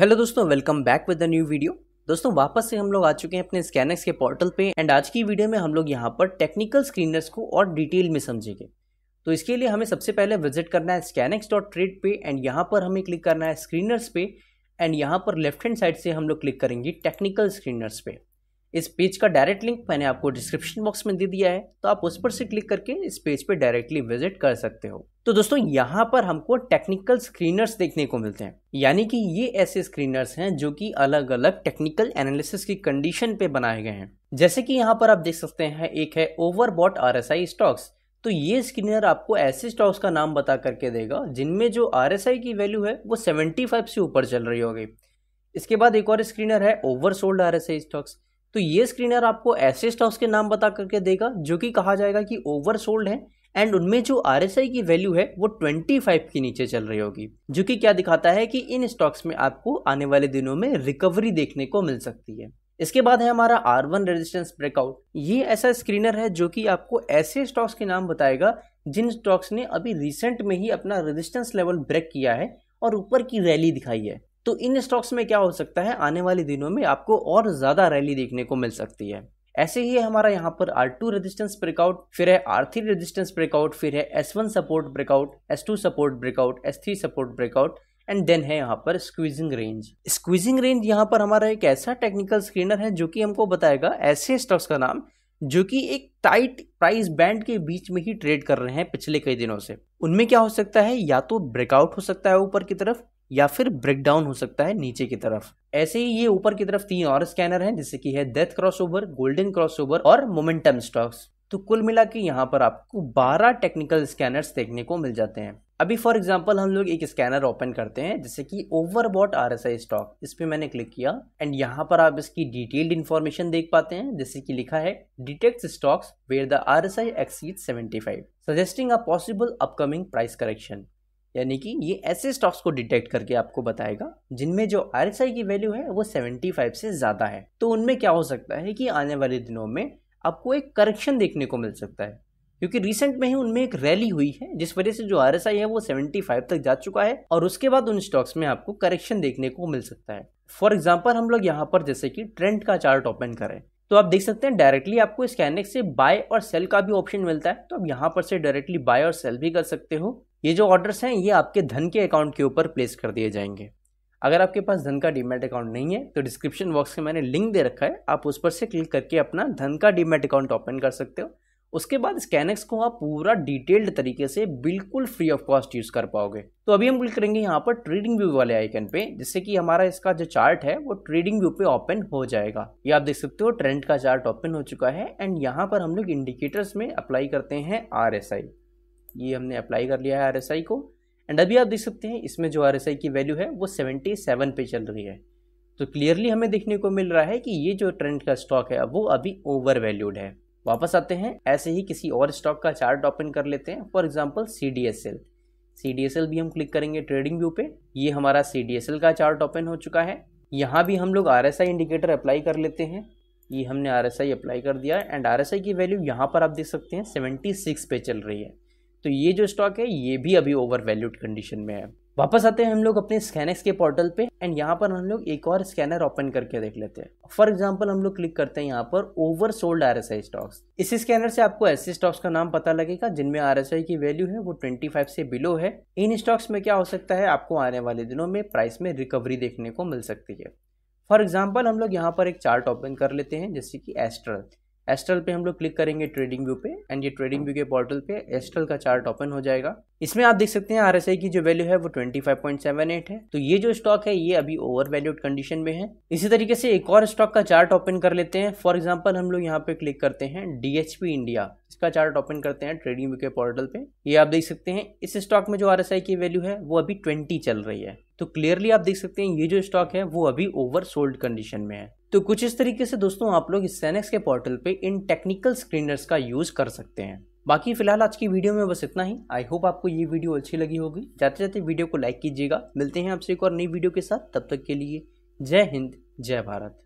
hello दोस्तों welcome back with the new video दोस्तों वापस से हम लोग आ चुके हैं अपने स्कैनक्स के पोर्टल पे एंड आज की वीडियो में हम लोग यहाँ पर टेक्निकल स्क्रीनर्स को और डिटेल में समझेंगे तो इसके लिए हमें सबसे पहले विजिट करना है स्कैनक्स डॉट ट्रेड पे एंड यहाँ पर हमें क्लिक करना है स्क्रीनर्स पे एंड यहाँ पर लेफ्ट हैंड साइड से हम लोग क्लिक करेंगे टेक्निकल स्क्रीनर्स पे इस पेज का डायरेक्ट लिंक मैंने आपको डिस्क्रिप्शन बॉक्स में दे दिया है तो आप उस पर से क्लिक करके इस पेज पे डायरेक्टली विजिट कर सकते हो तो दोस्तों यहाँ पर हमको टेक्निकल स्क्रीनर्स देखने को मिलते हैं यानी कि ये ऐसे स्क्रीनर्स हैं जो कि अलग अलग टेक्निकल एनालिसिस की कंडीशन पे बनाए गए हैं जैसे कि यहाँ पर आप देख सकते हैं एक है ओवरबॉट आर स्टॉक्स तो ये स्क्रीनर आपको ऐसे स्टॉक्स का नाम बता करके देगा जिनमें जो आर की वैल्यू है वो सेवेंटी से ऊपर चल रही होगी इसके बाद एक और स्क्रीनर है ओवर सोल्ड आर स्टॉक्स तो ये स्क्रीनर आपको ऐसे स्टॉक्स के नाम बता करके देगा जो कि कहा जाएगा कि ओवर सोल्ड है एंड उनमें जो आर की वैल्यू है वो 25 के नीचे चल रही होगी जो कि क्या दिखाता है कि इन स्टॉक्स में आपको आने वाले दिनों में रिकवरी देखने को मिल सकती है इसके बाद है हमारा आर वन रेजिस्टेंस ब्रेकआउट ये ऐसा स्क्रीनर है जो कि आपको ऐसे स्टॉक्स के नाम बताएगा जिन स्टॉक्स ने अभी रिसेंट में ही अपना रेजिस्टेंस लेवल ब्रेक किया है और ऊपर की रैली दिखाई है तो इन स्टॉक्स में क्या हो सकता है आने वाले दिनों में आपको और ज़्यादा रैली देखने को मिल सकती है ऐसे ही हमारा यहाँ पर आर टू रेजिस्टेंस ब्रेकआउट फिर है आर थ्री रेजिस्टेंस ब्रेकआउट फिर है S one support breakout S two support breakout S three support breakout and then है यहाँ पर स्क्वीजिंग रेंज स्क्वीजिंग रेंज यहाँ पर हमारा एक ऐसा टेक्निकल स्क्रीनर है जो कि हमको बताएगा ऐसे स्टॉक्स का नाम जो कि एक टाइट प्राइस बैंड के बीच में ही ट्रेड कर रहे हैं पिछले कई दिनों से उनमें क्या हो सकता है या तो ब्रेकआउट हो सकता है ऊपर की तरफ या फिर ब्रेक डाउन हो सकता है नीचे की तरफ ऐसे ही ये ऊपर की तरफ तीन और स्कैनर हैं जैसे कि है डेथ क्रॉसओवर गोल्डन क्रॉसओवर और मोमेंटम स्टॉक्स तो कुल मिला के यहाँ पर आपको 12 टेक्निकल स्कैनर्स देखने को मिल जाते हैं अभी फॉर एग्जाम्पल हम लोग एक स्कैनर ओपन करते हैं जैसे कि overbought R S I stock इस पर मैंने क्लिक किया एंड यहाँ पर आप इसकी डिटेल्ड इन्फॉर्मेशन देख पाते हैं जैसे कि लिखा है detect stocks where the R S I exceed seventy five suggesting a possible upcoming price correction यानी कि ये ऐसे स्टॉक्स को डिटेक्ट करके आपको बताएगा जिनमें जो आर की वैल्यू है वो 75 से ज़्यादा है तो उनमें क्या हो सकता है कि आने वाले दिनों में आपको एक करेक्शन देखने को मिल सकता है क्योंकि रिसेंट में ही उनमें एक रैली हुई है जिस वजह से जो आर है वो 75 तक जा चुका है और उसके बाद उन स्टॉक्स में आपको करेक्शन देखने को मिल सकता है फॉर एग्जाम्पल हम लोग यहाँ पर जैसे कि ट्रेंड का चार्ट ओपन करें तो आप देख सकते हैं डायरेक्टली आपको स्कैनिक से बाय और सेल का भी ऑप्शन मिलता है तो आप यहाँ पर से डायरेक्टली बाय और सेल भी कर सकते हो ये जो ऑर्डर्स हैं ये आपके धन के अकाउंट के ऊपर प्लेस कर दिए जाएंगे अगर आपके पास धन का डीमेट अकाउंट नहीं है तो डिस्क्रिप्शन बॉक्स में मैंने लिंक दे रखा है आप उस पर से क्लिक करके अपना धन का डीमेट अकाउंट ओपन कर सकते हो उसके बाद स्कैनक्स को आप पूरा डिटेल्ड तरीके से बिल्कुल फ्री ऑफ कॉस्ट यूज़ कर पाओगे तो अभी हम क्लिक करेंगे यहाँ पर ट्रेडिंग व्यू वाले आइकन पे जिससे कि हमारा इसका जो चार्ट है वो ट्रेडिंग व्यू पे ओपन हो जाएगा ये आप देख सकते हो ट्रेंड का चार्ट ओपन हो चुका है एंड यहाँ पर हम लोग इंडिकेटर्स में अप्लाई करते हैं आर ये हमने अप्लाई कर लिया है आर को एंड अभी आप देख सकते हैं इसमें जो आर की वैल्यू है वो सेवेंटी सेवन पे चल रही है तो क्लियरली हमें देखने को मिल रहा है कि ये जो ट्रेंड का स्टॉक है वो अभी ओवर वैल्यूड है वापस आते हैं ऐसे ही किसी और स्टॉक का चार्ट ओपन कर लेते हैं for example C D S L C D S L भी हम क्लिक करेंगे ट्रेडिंग व्यू पे ये हमारा सी डी एस एल का चार्ट ओपन हो चुका है यहाँ भी हम लोग R S I indicator apply कर लेते हैं ये हमने आर एस आई अप्लाई कर दिया एंड आर एस आई की वैल्यू यहाँ पर आप देख सकते हैं सेवेंटी सिक्स पे चल रही है तो ये जो स्टॉक है ये भी अभी ओवर वैल्यूड कंडीशन में है वापस आते हैं हम लोग अपने स्कैनेक्स के पोर्टल पे एंड यहाँ पर हम लोग एक और स्कैनर ओपन करके देख लेते हैं फॉर एग्जाम्पल हम लोग क्लिक करते हैं यहाँ पर ओवर सोल्ड आर स्टॉक्स इस स्कैनर से आपको ऐसे स्टॉक्स का नाम पता लगेगा जिनमें आर की वैल्यू है वो 25 से बिलो है इन स्टॉक्स में क्या हो सकता है आपको आने वाले दिनों में प्राइस में रिकवरी देखने को मिल सकती है फॉर एग्जाम्पल हम लोग यहाँ पर एक चार्ट ओपन कर लेते हैं जैसे कि एस्ट्रल एस्ट्रल पे हम लोग क्लिक करेंगे ट्रेडिंग व्यू पे एंड ये ट्रेडिंग व्यू के पोर्टल पे एस्ट्रल का चार्ट ओपन हो जाएगा इसमें आप देख सकते हैं आर की जो वैल्यू है वो 25.78 है तो ये जो स्टॉक है ये अभी ओवर वैल्यूड कंडीशन में है इसी तरीके से एक और स्टॉक का चार्ट ओपन कर लेते हैं फॉर एग्जाम्पल हम लोग यहाँ पे क्लिक करते हैं डीएचपी इंडिया इसका चार्ट ओपन करते हैं ट्रेडिंग व्यू के पोर्टल पे ये आप देख सकते हैं इस स्टॉक में जो आर की वैल्यू है वो अभी ट्वेंटी चल रही है तो क्लियरली आप देख सकते हैं ये जो स्टॉक है वो अभी ओवर सोल्ड कंडीशन में है तो कुछ इस तरीके से दोस्तों आप लोग इस सैनेक्स के पोर्टल पे इन टेक्निकल स्क्रीनर्स का यूज़ कर सकते हैं बाकी फिलहाल आज की वीडियो में बस इतना ही आई होप आपको ये वीडियो अच्छी लगी होगी जाते जाते वीडियो को लाइक कीजिएगा मिलते हैं आपसे एक और नई वीडियो के साथ तब तक के लिए जय हिंद जय भारत